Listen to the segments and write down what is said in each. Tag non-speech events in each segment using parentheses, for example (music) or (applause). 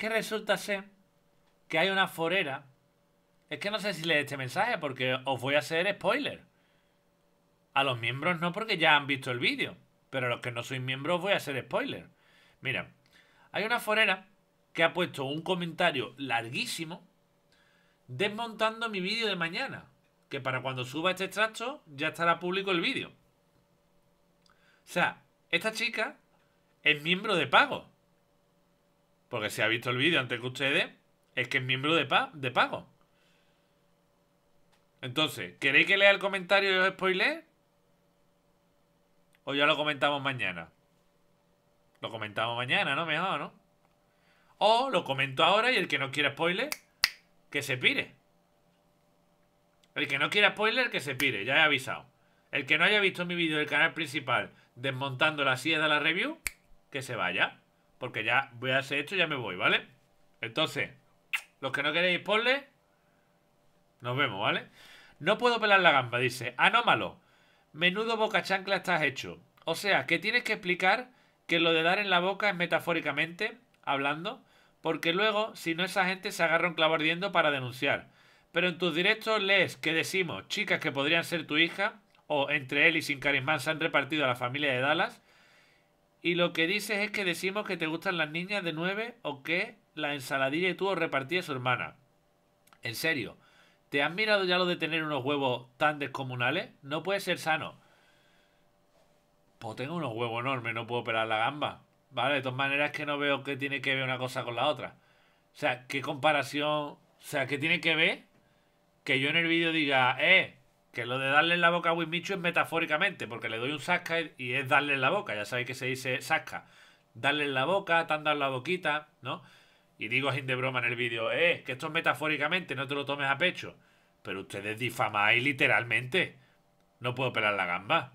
que resulta ser que hay una forera. Es que no sé si de este mensaje porque os voy a hacer spoiler. A los miembros no porque ya han visto el vídeo, pero a los que no sois miembros voy a hacer spoiler. Mira, hay una forera que ha puesto un comentario larguísimo desmontando mi vídeo de mañana, que para cuando suba este extracto ya estará público el vídeo. O sea, esta chica es miembro de pago. Porque si ha visto el vídeo antes que ustedes, es que es miembro de, pago. Entonces, ¿queréis que lea el comentario y os spoiler? O ya lo comentamos mañana. Lo comentamos mañana, ¿no? Mejor, ¿no? O lo comento ahora y el que no quiera spoiler, que se pire. El que no quiera spoiler, que se pire, ya he avisado. El que no haya visto mi vídeo del canal principal desmontando la silla de la review, que se vaya. Porque ya voy a hacer esto y ya me voy, ¿vale? Entonces, los que no queréis ponle, nos vemos, ¿vale? No puedo pelar la gamba, dice. Anómalo. Menudo boca chancla estás hecho. O sea, que tienes que explicar que lo de dar en la boca es metafóricamente, hablando, porque luego, si no, esa gente se agarra un clavo ardiendo para denunciar. Pero en tus directos lees que decimos chicas que podrían ser tu hija, o entre él y sin carismán se han repartido a la familia de Dallas, y lo que dices es que decimos que te gustan las niñas de 9 o que la ensaladilla y tú os su hermana. En serio, ¿te has mirado ya lo de tener unos huevos tan descomunales? No puede ser sano. Pues tengo unos huevos enormes, no puedo operar la gamba. Vale, de todas maneras que no veo que tiene que ver una cosa con la otra. O sea, ¿qué comparación? O sea, ¿qué tiene que ver? Que yo en el vídeo diga, eh, que lo de darle en la boca a Wimichu es metafóricamente, porque le doy un sasca y es darle en la boca. Ya sabéis que se dice sasca. Darle en la boca, te han la boquita, ¿no? Y digo sin de broma en el vídeo, eh, que esto es metafóricamente, no te lo tomes a pecho. Pero ustedes difamáis literalmente. No puedo pelar la gamba.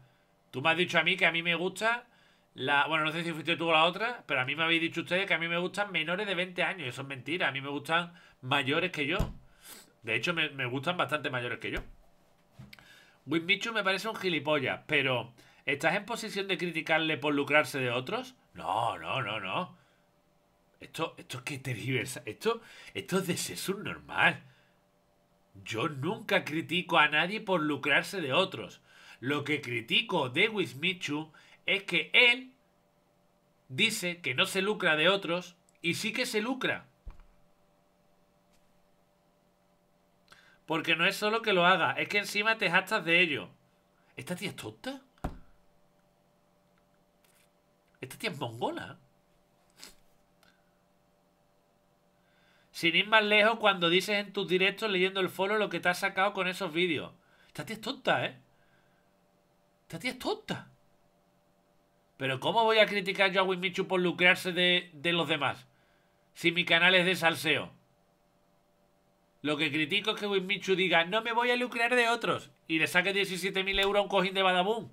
Tú me has dicho a mí que a mí me gusta la... Bueno, no sé si fuiste tú o la otra, pero a mí me habéis dicho ustedes que a mí me gustan menores de 20 años. Eso es mentira. A mí me gustan mayores que yo. De hecho, me gustan bastante mayores que yo. Wiz me parece un gilipollas, pero ¿estás en posición de criticarle por lucrarse de otros? No, no, no, no. Esto, esto es que Esto, esto es de ser normal. Yo nunca critico a nadie por lucrarse de otros. Lo que critico de Wismichu es que él dice que no se lucra de otros y sí que se lucra. Porque no es solo que lo haga es que encima te jactas de ello. ¿Esta tía es tonta? ¿Esta tía es mongola? Sin ir más lejos, cuando dices en tus directos leyendo el follow lo que te has sacado con esos vídeos. Esta tía es tonta, ¿eh? Esta tía es tonta. Pero ¿cómo voy a criticar yo a Wimichu por lucrarse de los demás? Si mi canal es de salseo. Lo que critico es que Winmichu diga, no me voy a lucrar de otros. Y le saque 17.000 euros a un cojín de Badaboom.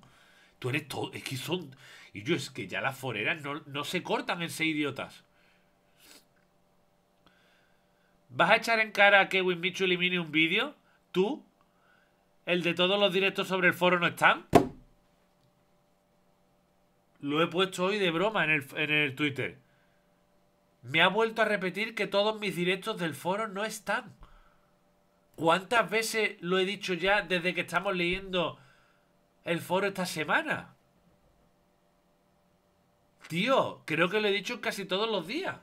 Tú eres todo. Es que son. Y yo, es que ya las foreras no, se cortan en ser idiotas. ¿Vas a echar en cara a que Winmichu elimine un vídeo? ¿Tú? ¿El de todos los directos sobre el foro no están? Lo he puesto hoy de broma en el Twitter. Me ha vuelto a repetir que todos mis directos del foro no están. ¿Cuántas veces lo he dicho ya desde que estamos leyendo el foro esta semana? Tío, creo que lo he dicho casi todos los días.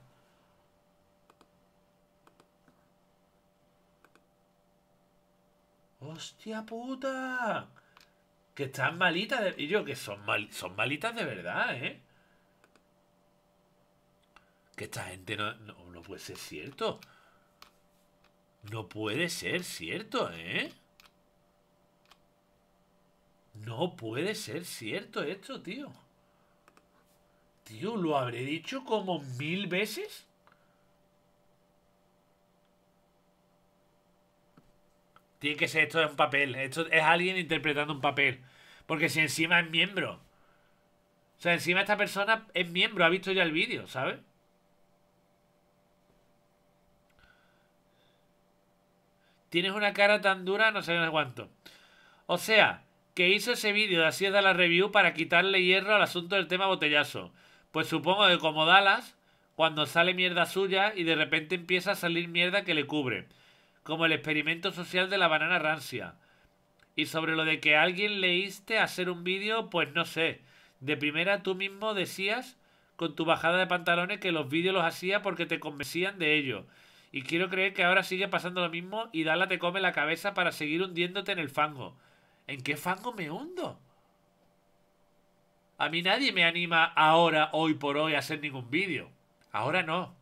¡Hostia puta! Que están malitas Y yo, que son, mal... son malitas de verdad, ¿eh? Que esta gente no, no, no puede ser cierto. No puede ser cierto, ¿eh? No puede ser cierto esto, tío. Tío, ¿lo habré dicho como mil veces? Tiene que ser esto un papel. Esto es alguien interpretando un papel. Porque si encima es miembro. O sea, encima esta persona es miembro, ha visto ya el vídeo, ¿sabes? Tienes una cara tan dura, no sé no cuánto. O sea, que hizo ese vídeo de Así es de la review para quitarle hierro al asunto del tema botellazo. Pues supongo que como Dalas, cuando sale mierda suya y de repente empieza a salir mierda que le cubre. Como el experimento social de la banana rancia. Y sobre lo de que alguien leíste hacer un vídeo, pues no sé. De primera tú mismo decías con tu bajada de pantalones que los vídeos los hacía porque te convencían de ello. Y quiero creer que ahora sigue pasando lo mismo y Dala te come la cabeza para seguir hundiéndote en el fango. ¿En qué fango me hundo? A mí nadie me anima ahora, hoy por hoy, a hacer ningún vídeo. Ahora no.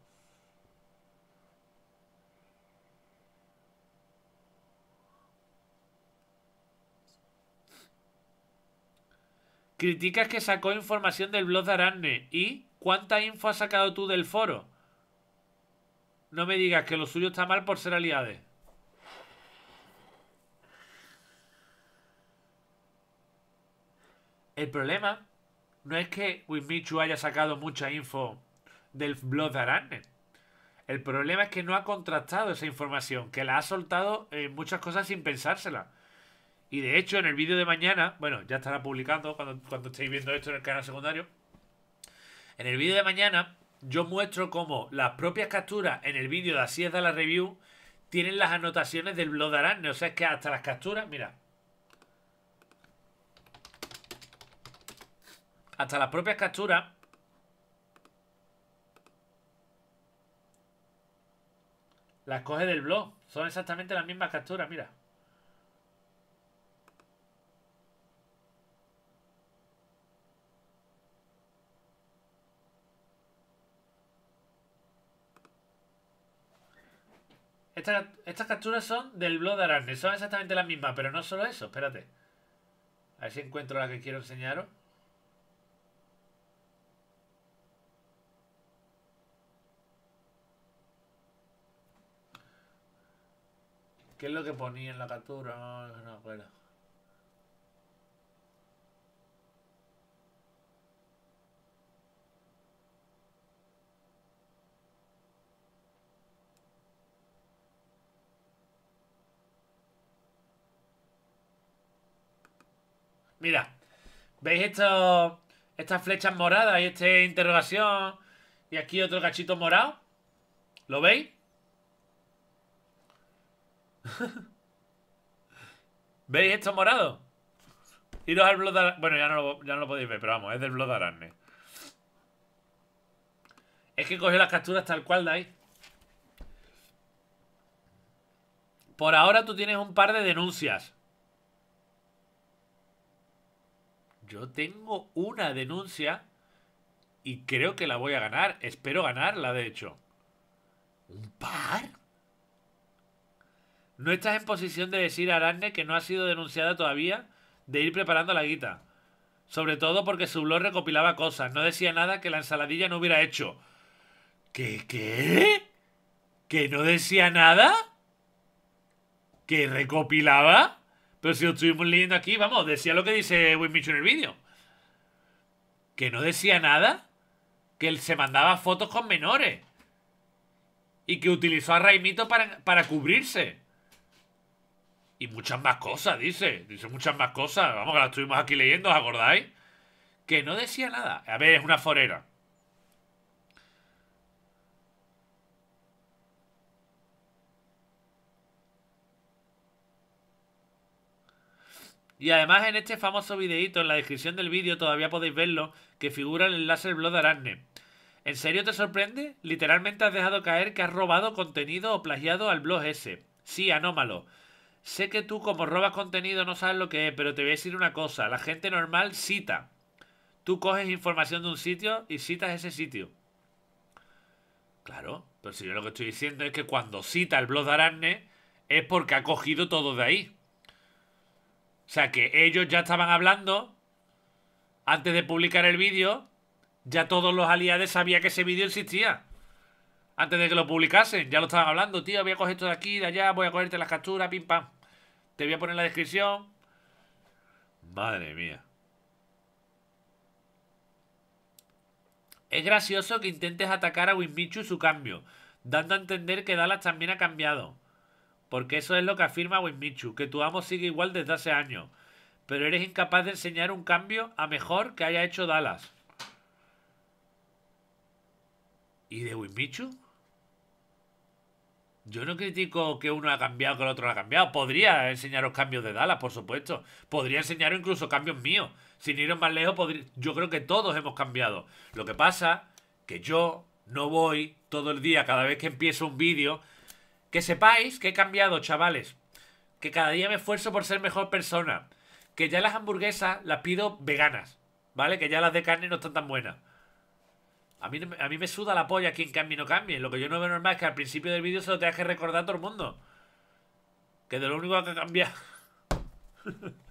Criticas que sacó información del blog de Aranne. ¿Y cuánta info has sacado tú del foro? No me digas que lo suyo está mal por ser aliade. El problema no es que Wimichu haya sacado mucha info del blog de Arane. El problema es que no ha contrastado esa información, que la ha soltado en muchas cosas sin pensársela. Y de hecho, en el vídeo de mañana, bueno, ya estará publicando cuando, cuando estéis viendo esto en el canal secundario. En el vídeo de mañana yo muestro cómo las propias capturas en el vídeo de Así es de la review tienen las anotaciones del blog de Arane. O sea, es que hasta las capturas, mira. Hasta las propias capturas. Las coge del blog. Son exactamente las mismas capturas, mira. Estas, capturas son del Blood Arane. Son exactamente las mismas, pero no solo eso. Espérate. A ver si encuentro la que quiero enseñaros. ¿Qué es lo que ponía en la captura? No, Mira, ¿veis esto, estas flechas moradas y esta interrogación? Y aquí otro cachito morado. ¿Lo veis? (laughs) ¿Veis esto morado? Y al blog de Bueno, ya no, lo, podéis ver, pero vamos, es del blog de Arane. Es que coge las capturas tal cual de ahí. Por ahora tú tienes un par de denuncias. yo tengo una denuncia y creo que la voy a ganar. Espero ganarla, de hecho. ¿Un par? No estás en posición de decir a Aranne que no ha sido denunciada todavía de ir preparando la guita. Sobre todo porque su blog recopilaba cosas. No decía nada que la ensaladilla no hubiera hecho. ¿Qué? ¿Qué? ¿Que no decía nada? ¿Que recopilaba? Pero si lo estuvimos leyendo aquí, vamos, decía lo que dice Winmichu en el vídeo. Que no decía nada. Que él se mandaba fotos con menores. Y que utilizó a Raimito para, para cubrirse. Y muchas más cosas, dice. Dice muchas más cosas. Vamos, que las estuvimos aquí leyendo, ¿os acordáis? Que no decía nada. A ver, es una forera. Y además en este famoso videíto, en la descripción del vídeo, todavía podéis verlo, que figura el enlace al blog de ¿En serio te sorprende? Literalmente has dejado caer que has robado contenido o plagiado al blog ese. Sí, anómalo. Sé que tú como robas contenido no sabes lo que es, pero te voy a decir una cosa. La gente normal cita. Tú coges información de un sitio y citas ese sitio. Claro, pero si yo lo que estoy diciendo es que cuando cita el blog de es porque ha cogido todo de ahí. O sea que ellos ya estaban hablando antes de publicar el vídeo. Ya todos los aliados sabían que ese vídeo existía. Antes de que lo publicasen, ya lo estaban hablando, tío. Voy a coger esto de aquí, de allá, voy a cogerte las capturas, pim pam. Te voy a poner la descripción. Madre mía. Es gracioso que intentes atacar a Winmichu su cambio, dando a entender que Dallas también ha cambiado. Porque eso es lo que afirma Winmichu, que tu amo sigue igual desde hace años. Pero eres incapaz de enseñar un cambio a mejor que haya hecho Dallas. ¿Y de Winmichu? Yo no critico que uno ha cambiado, que el otro no ha cambiado. Podría enseñaros cambios de Dallas, por supuesto. Podría enseñaros incluso cambios míos. Sin ir más lejos, yo creo que todos hemos cambiado. Lo que pasa que yo no voy todo el día, cada vez que empiezo un vídeo, que sepáis que he cambiado, chavales. Que cada día me esfuerzo por ser mejor persona. Que ya las hamburguesas las pido veganas. ¿Vale? Que ya las de carne no están tan buenas. A mí, a mí me suda la polla quien cambie no cambie. Lo que yo no veo normal es que al principio del vídeo se lo tenga que recordar a todo el mundo. Que de lo único que cambia (laughs)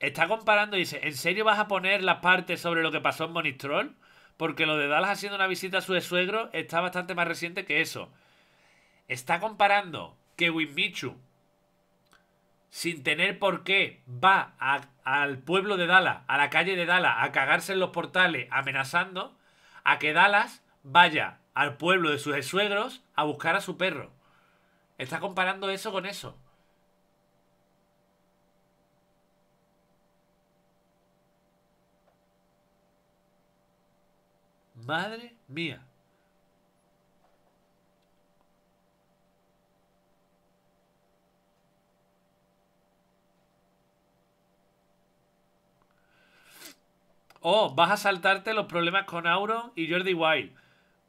está comparando y dice, ¿en serio vas a poner las partes sobre lo que pasó en Monistrol? Porque lo de Dallas haciendo una visita a su suegro está bastante más reciente que eso. Está comparando que Winmichu, sin tener por qué, va al pueblo de Dallas, a la calle de Dallas, a cagarse en los portales amenazando, a que Dallas vaya al pueblo de sus suegros a buscar a su perro. Está comparando eso con eso. Madre mía. Oh, vas a saltarte los problemas con Auro y Jordi Wild.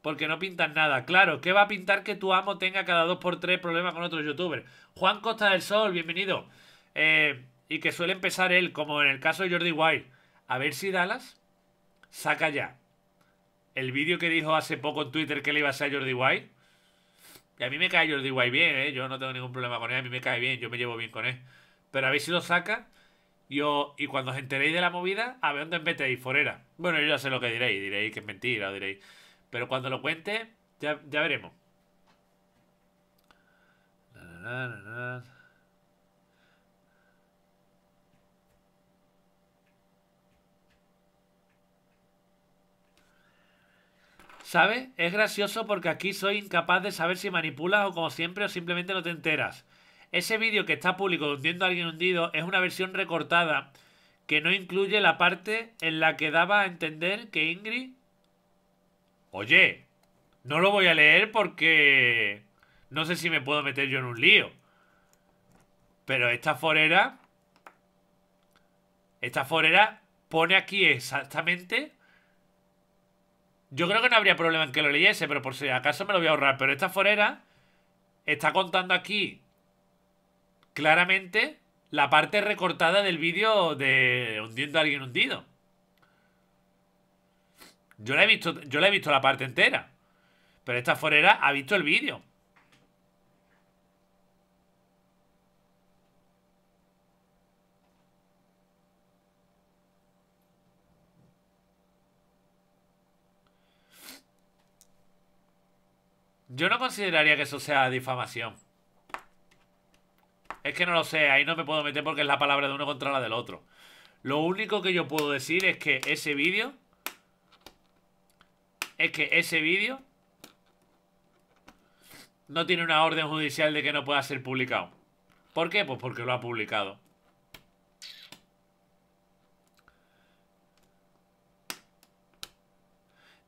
Porque no pintan nada. Claro, ¿qué va a pintar que tu amo tenga cada 2x3 problemas con otros youtubers? Juan Costa del Sol, bienvenido. Eh, y que suele empezar él, como en el caso de Jordi Wild. A ver si Dallas saca ya el vídeo que dijo hace poco en Twitter que le iba a ser Jordi White. Y a mí me cae Jordi White bien, ¿eh? Yo no tengo ningún problema con él, a mí me cae bien, yo me llevo bien con él. Pero a ver si lo saca. Yo, y cuando os enteréis de la movida, a ver dónde metéis, forera. Bueno, yo ya sé lo que diréis, diréis que es mentira, diréis. Pero cuando lo cuente, ya, ya veremos. ¿Sabes? Es gracioso porque aquí soy incapaz de saber si manipulas o como siempre o simplemente no te enteras. Ese vídeo que está público hundiendo a alguien hundido es una versión recortada que no incluye la parte en la que daba a entender que Ingrid... Oye, no lo voy a leer porque no sé si me puedo meter yo en un lío. Pero esta forera... Esta forera pone aquí exactamente yo creo que no habría problema en que lo leyese, pero por si acaso me lo voy a ahorrar. Pero esta forera está contando aquí claramente la parte recortada del vídeo de hundiendo a alguien hundido. Yo la he visto, yo la he visto la parte entera. Pero esta forera ha visto el vídeo. Yo no consideraría que eso sea difamación. Es que no lo sé, ahí no me puedo meter porque es la palabra de uno contra la del otro. Lo único que yo puedo decir es que ese vídeo... Es que ese vídeo... No tiene una orden judicial de que no pueda ser publicado. ¿Por qué? Pues porque lo ha publicado.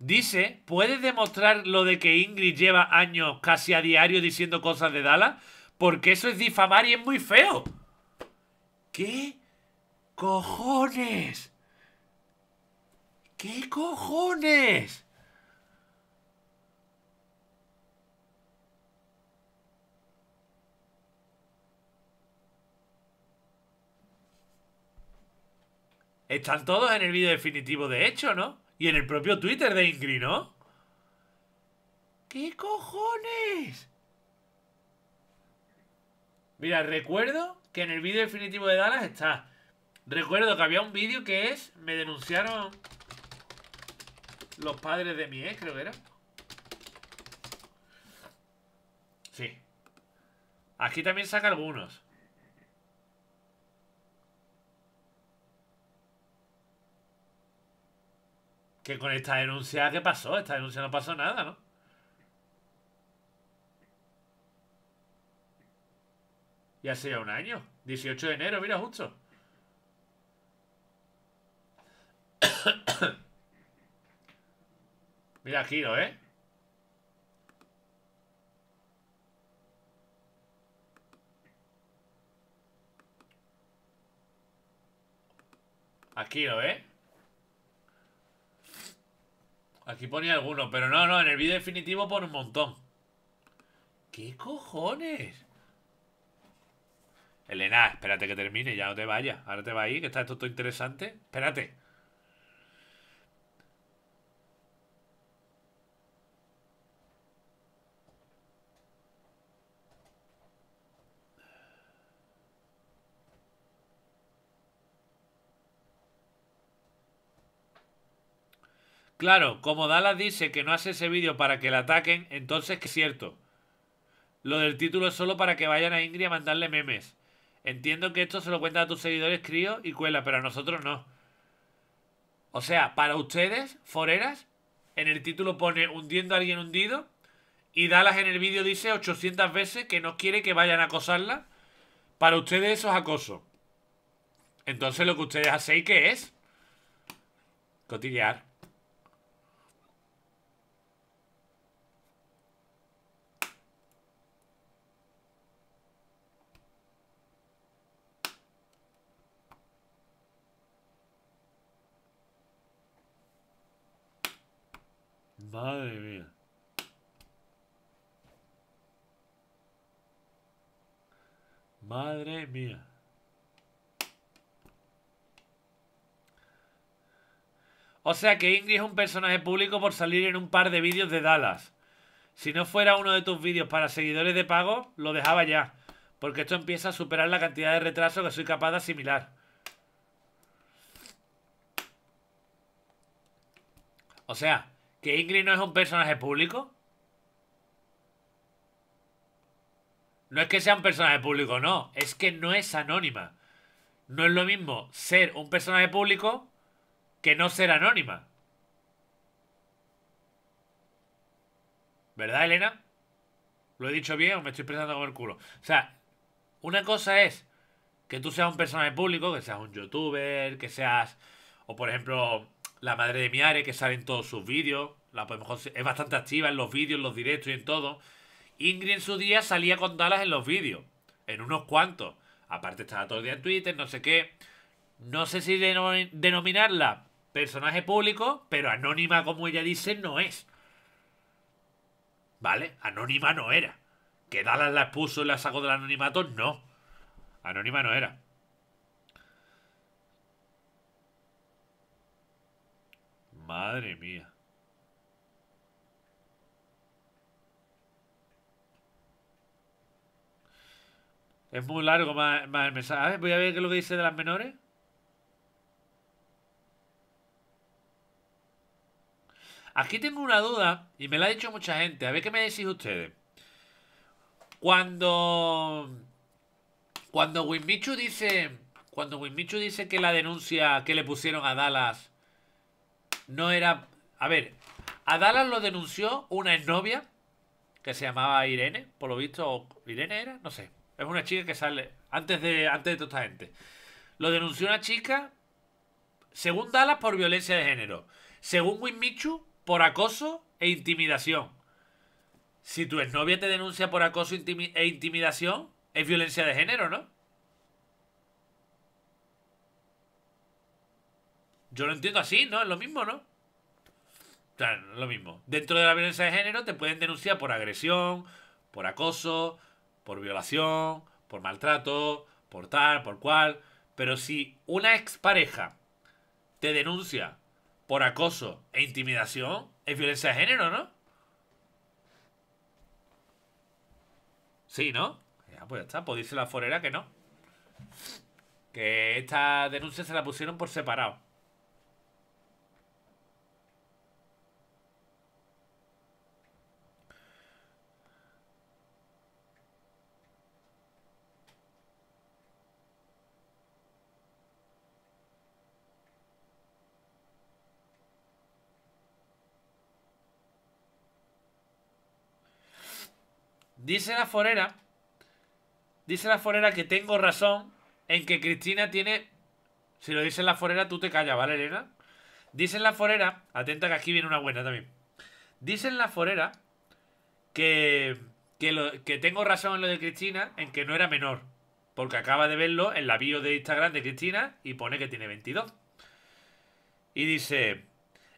Dice, ¿puedes demostrar lo de que Ingrid lleva años casi a diario diciendo cosas de Dala? Porque eso es difamar y es muy feo. ¿Qué cojones? ¿Qué cojones? Están todos en el vídeo definitivo, de hecho, ¿no? Y en el propio Twitter de Ingrid, ¿no? ¿Qué cojones? Mira, recuerdo que en el vídeo definitivo de Dallas está. Recuerdo que había un vídeo que es. Me denunciaron los padres de mi ex, creo que era. Sí. Aquí también saca algunos. Que con esta denuncia, ¿qué pasó? Esta denuncia no pasó nada, ¿no? Ya hace un año. 18 de enero, mira, justo. (coughs) mira, aquí lo ¿eh? Aquí lo ¿eh? Aquí ponía alguno, pero no, no, en el vídeo definitivo pone un montón. ¿Qué cojones? Elena, espérate que termine, ya no te vayas. Ahora te va a ir, que está esto todo interesante. Espérate. Claro, como Dallas dice que no hace ese vídeo para que la ataquen, entonces que es cierto. Lo del título es solo para que vayan a Ingrid a mandarle memes. Entiendo que esto se lo cuenta a tus seguidores críos y cuela, pero a nosotros no. O sea, para ustedes, foreras, en el título pone hundiendo a alguien hundido y Dallas en el vídeo dice 800 veces que no quiere que vayan a acosarla. Para ustedes eso es acoso. Entonces lo que ustedes hacéis, que es? Cotillear. Madre mía. Madre mía. O sea que Ingrid es un personaje público por salir en un par de vídeos de Dallas. Si no fuera uno de tus vídeos para seguidores de pago, lo dejaba ya. Porque esto empieza a superar la cantidad de retraso que soy capaz de asimilar. O sea, ¿Que Ingrid no es un personaje público? No es que sea un personaje público, no. Es que no es anónima. No es lo mismo ser un personaje público que no ser anónima. ¿Verdad, Elena? ¿Lo he dicho bien o me estoy pensando con el culo? O sea, una cosa es que tú seas un personaje público, que seas un youtuber, que seas, o por ejemplo, la madre de Miare, que sale en todos sus vídeos. La, pues, es bastante activa en los vídeos, en los directos y en todo. Ingrid en su día salía con Dallas en los vídeos. En unos cuantos. Aparte estaba todo el día en Twitter, no sé qué. No sé si denominarla personaje público, pero anónima como ella dice no es. ¿Vale? Anónima no era. ¿Que Dallas la expuso y la sacó del anonimato? No. Anónima no era. Madre mía. Es muy largo más, el mensaje. voy a ver qué es lo que dice de las menores. Aquí tengo una duda y me la ha dicho mucha gente. A ver qué me decís ustedes. Cuando. Cuando Winmichu dice. Cuando Winmichu dice que la denuncia que le pusieron a Dallas no era... A ver, a Dallas lo denunció una exnovia que se llamaba Irene, por lo visto, Irene era, no sé. Es una chica que sale antes de, antes de toda esta gente. Lo denunció una chica, según Dallas, por violencia de género. Según Michu por acoso e intimidación. Si tu exnovia te denuncia por acoso e, e intimidación, es violencia de género, ¿no? Yo lo entiendo así, ¿no? Es lo mismo, ¿no? Claro, es lo mismo. Dentro de la violencia de género te pueden denunciar por agresión, por acoso, por violación, por maltrato, por tal, por cual. Pero si una expareja te denuncia por acoso e intimidación, es violencia de género, ¿no? Sí, ¿no? Ya, pues ya está. Pues la forera que no. Que esta denuncia se la pusieron por separado. Dice la forera, dice la forera que tengo razón en que Cristina tiene... Si lo dice la forera, tú te callas, ¿vale, Elena? Dice la forera, atenta que aquí viene una buena también. Dice la forera que, que, que tengo razón en lo de Cristina, en que no era menor. Porque acaba de verlo en la bio de Instagram de Cristina y pone que tiene 22. Y dice,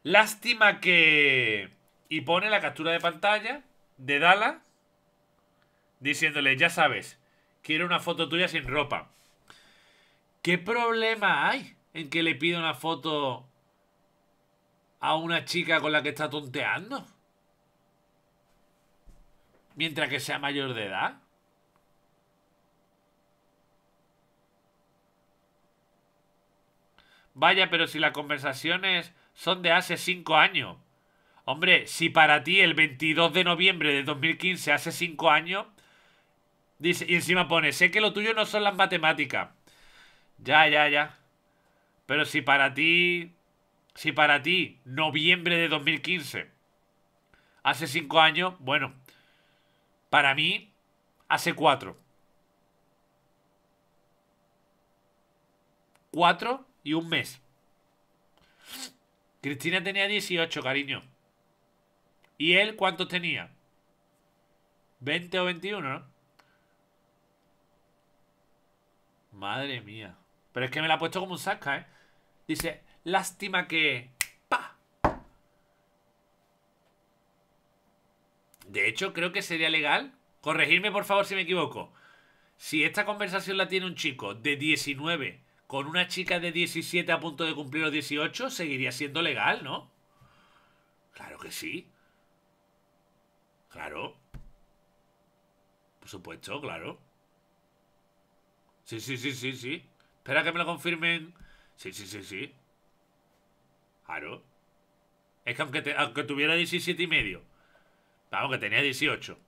lástima que... Y pone la captura de pantalla de Dala diciéndole, ya sabes, quiero una foto tuya sin ropa. ¿Qué problema hay en que le pida una foto a una chica con la que está tonteando? Mientras que sea mayor de edad. Vaya, pero si las conversaciones son de hace cinco años. Hombre, si para ti el 22 de noviembre de 2015, hace cinco años, Dice, y encima pone, sé que lo tuyo no son las matemáticas. Ya, ya, ya. Pero si para ti, si para ti, noviembre de 2015, hace cinco años, bueno, para mí, hace cuatro. Cuatro y un mes. Cristina tenía 18, cariño. ¿Y él cuántos tenía? 20 o 21, ¿no? Madre mía. Pero es que me la ha puesto como un saca, ¿eh? Dice, lástima que... ¡Pa! De hecho, creo que sería legal. Corregirme, por favor, si me equivoco. Si esta conversación la tiene un chico de 19 con una chica de 17 a punto de cumplir los 18, seguiría siendo legal, ¿no? Claro que sí. Claro. Por supuesto, claro. Sí, sí, sí, sí, sí. Espera que me lo confirmen. Sí, sí, sí, sí. Claro. Es que aunque, tuviera 17 y medio. Vamos, que tenía 18.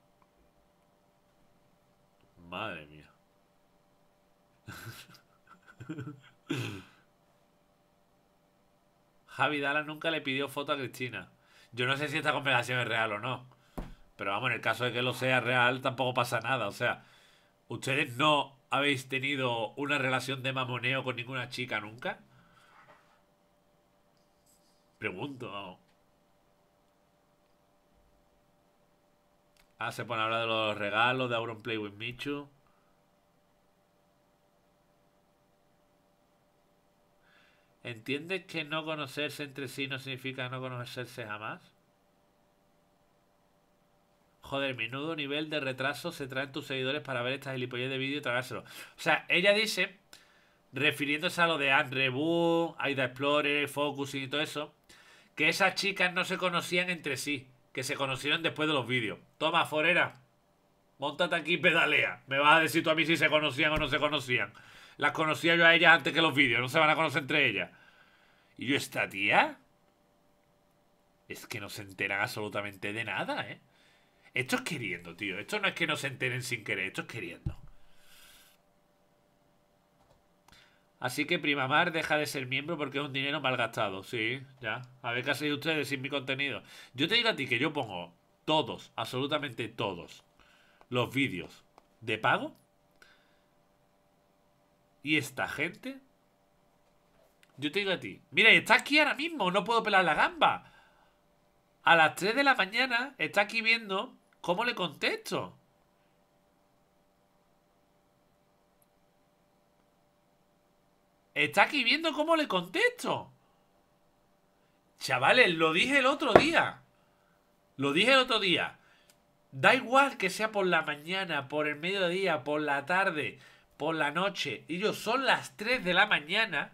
Madre mía. (laughs) Javi Dala nunca le pidió foto a Cristina. Yo no sé si esta conversación es real o no. Pero vamos, en el caso de que lo sea real, tampoco pasa nada. O sea, ustedes no habéis tenido una relación de mamoneo con ninguna chica nunca? Pregunto. Ah, se pone a hablar de los regalos, de Auron Play with Michu. ¿Entiendes que no conocerse entre sí no significa no conocerse jamás? Joder, menudo nivel de retraso se traen tus seguidores para ver estas gilipollas de vídeo y tragárselo. O sea, ella dice, refiriéndose a lo de Boo, Aida Explorer, Focus y todo eso, que esas chicas no se conocían entre sí, que se conocieron después de los vídeos. Toma, Forera, montate aquí y pedalea. Me vas a decir tú a mí si se conocían o no se conocían. Las conocía yo a ellas antes que los vídeos, no se van a conocer entre ellas. Y yo, esta tía. Es que no se enteran absolutamente de nada, ¿eh? Esto es queriendo, tío. Esto no es que no se enteren sin querer, esto es queriendo. Así que Primamar deja de ser miembro porque es un dinero mal gastado. Sí, ya. A ver qué hacéis ustedes sin mi contenido. Yo te digo a ti que yo pongo todos, absolutamente todos, los vídeos de pago. Y esta gente. Yo te digo a ti. Mira, está aquí ahora mismo. No puedo pelar la gamba. A las 3 de la mañana está aquí viendo ¿Cómo le contesto? Está aquí viendo cómo le contesto. Chavales, lo dije el otro día. Lo dije el otro día. Da igual que sea por la mañana, por el mediodía, por la tarde, por la noche. Y yo, son las 3 de la mañana.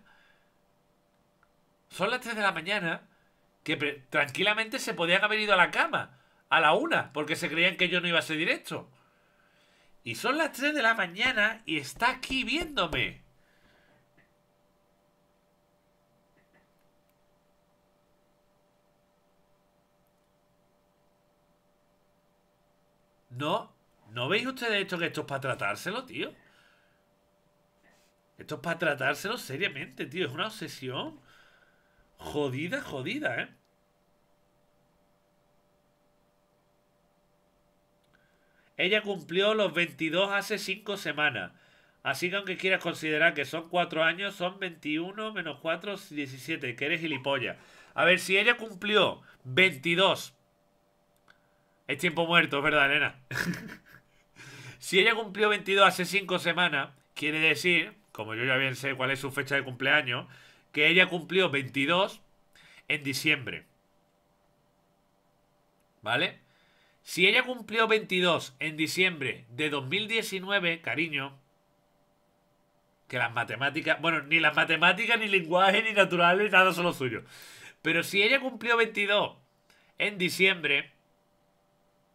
Son las 3 de la mañana que tranquilamente se podían haber ido a la cama a la una, porque se creían que yo no iba a ser directo. Y son las 3 de la mañana y está aquí viéndome. No, ¿no veis ustedes esto que esto es para tratárselo, tío? Esto es para tratárselo seriamente, tío. Es una obsesión. Jodida, jodida, ¿eh? Ella cumplió los 22 hace 5 semanas. Así que aunque quieras considerar que son 4 años, son 21 menos 4, 17, que eres gilipollas. A ver, si ella cumplió 22... Es tiempo muerto, verdad, Elena. (laughs) si ella cumplió 22 hace 5 semanas, quiere decir, como yo ya bien sé cuál es su fecha de cumpleaños, que ella cumplió 22 en diciembre. ¿Vale? Si ella cumplió 22 en diciembre de 2019, cariño, que las matemáticas, bueno, ni las matemáticas, ni lenguaje, ni naturales, nada son lo suyo. Pero si ella cumplió 22 en diciembre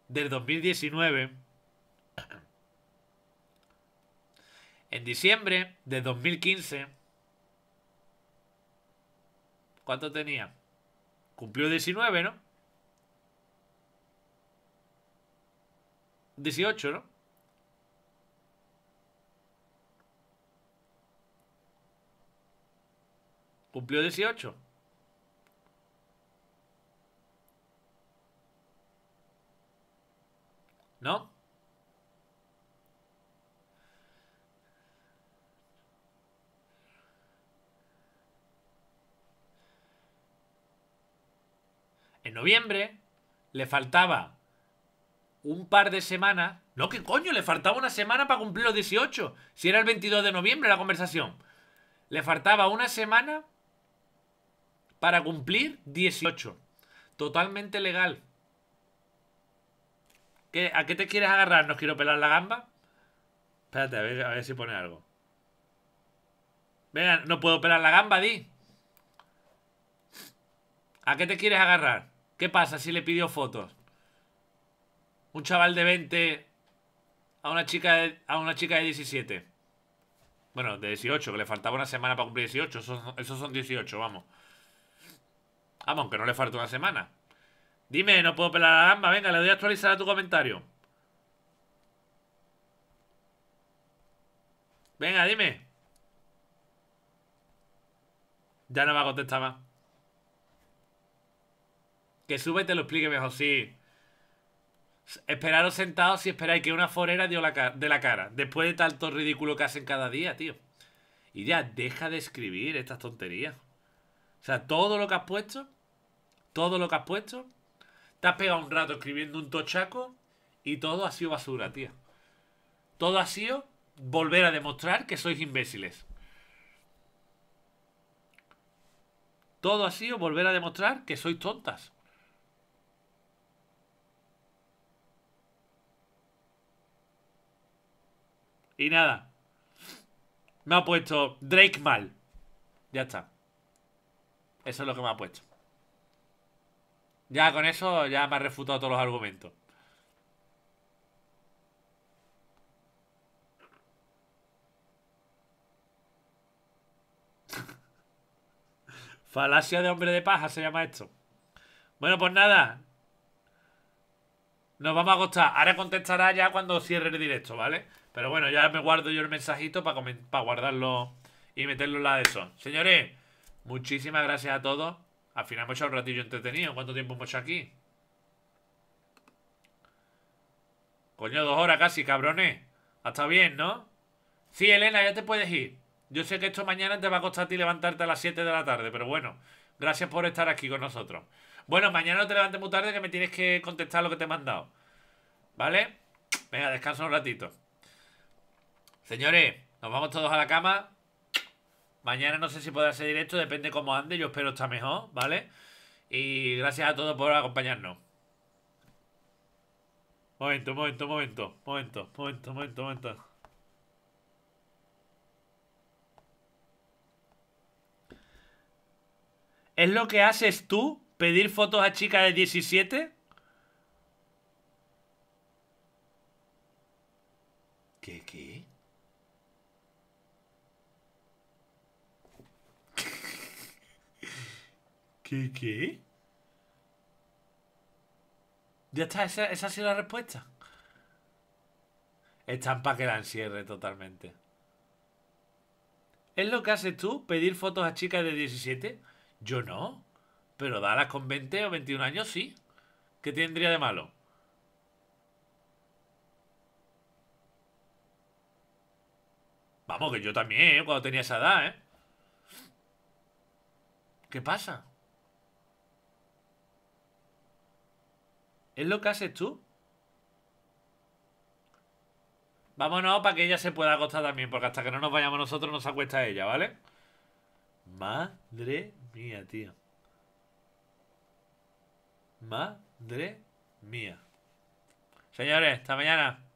del 2019, (clears throat) en diciembre de 2015, ¿cuánto tenía? Cumplió 19, ¿no? 18, ¿no? Cumplió 18. ¿No? En noviembre le faltaba un par de semanas. No, que coño, le faltaba una semana para cumplir los 18. Si era el 22 de noviembre la conversación. Le faltaba una semana para cumplir 18. Totalmente legal. ¿A qué te quieres agarrar? ¿Nos quiero pelar la gamba? Espérate, a ver, a ver si pone algo. Venga, no puedo pelar la gamba, Di. ¿A qué te quieres agarrar? ¿Qué pasa si le pidió fotos? un chaval de 20 a una chica de, a una chica de 17. Bueno, de 18, que le faltaba una semana para cumplir 18. Esos, son 18, vamos. Vamos, aunque no le falta una semana. Dime, no puedo pelar a gamba. Venga, le doy a actualizar a tu comentario. Venga, dime. Ya no va a contestar más. Que sube y te lo explique mejor, sí. Esperaros sentados y esperáis que una forera dio la de la cara. Después de tanto ridículo que hacen cada día, tío. Y ya, deja de escribir estas tonterías. O sea, todo lo que has puesto, todo lo que has puesto, te has pegado un rato escribiendo un tochaco y todo ha sido basura, tío. Todo ha sido volver a demostrar que sois imbéciles. Todo ha sido volver a demostrar que sois tontas. Y nada. Me ha puesto Drake mal. Ya está. Eso es lo que me ha puesto. Ya con eso ya me ha refutado todos los argumentos. (laughs) Falacia de hombre de paja se llama esto. Bueno, pues nada. Nos vamos a acostar. Ahora contestará ya cuando cierre el directo, ¿vale? Pero bueno, ya me guardo yo el mensajito para, guardarlo y meterlo en la de eso. Señores, muchísimas gracias a todos. Al final hemos hecho un ratillo entretenido. ¿Cuánto tiempo hemos aquí? Coño, dos horas casi, cabrones. Hasta bien, ¿no? Sí, Elena, ya te puedes ir. Yo sé que esto mañana te va a costar a ti levantarte a las 7 de la tarde, pero bueno, gracias por estar aquí con nosotros. Bueno, mañana no te levantes muy tarde que me tienes que contestar lo que te he mandado. ¿Vale? Venga, descansa un ratito. Señores, nos vamos todos a la cama. Mañana no sé si podrá ser directo, depende cómo ande. Yo espero estar mejor, ¿vale? Y gracias a todos por acompañarnos. Momento, momento, momento, momento, momento, momento, momento. ¿Es lo que haces tú? ¿Pedir fotos a chicas de 17? ¿Qué, qué? ¿Qué? ¿Qué? Ya está, esa, ha sido la respuesta. Están para que la encierre totalmente. ¿Es lo que haces tú? ¿Pedir fotos a chicas de 17? Yo no. Pero darlas con 20 o 21 años sí. ¿Qué tendría de malo? Vamos, que yo también, ¿eh? cuando tenía esa edad, ¿eh? ¿Qué pasa? ¿Es lo que haces tú? Vámonos para que ella se pueda acostar también, porque hasta que no nos vayamos nosotros nos acuesta ella, ¿vale? Madre mía, tío. Madre mía. Señores, hasta mañana.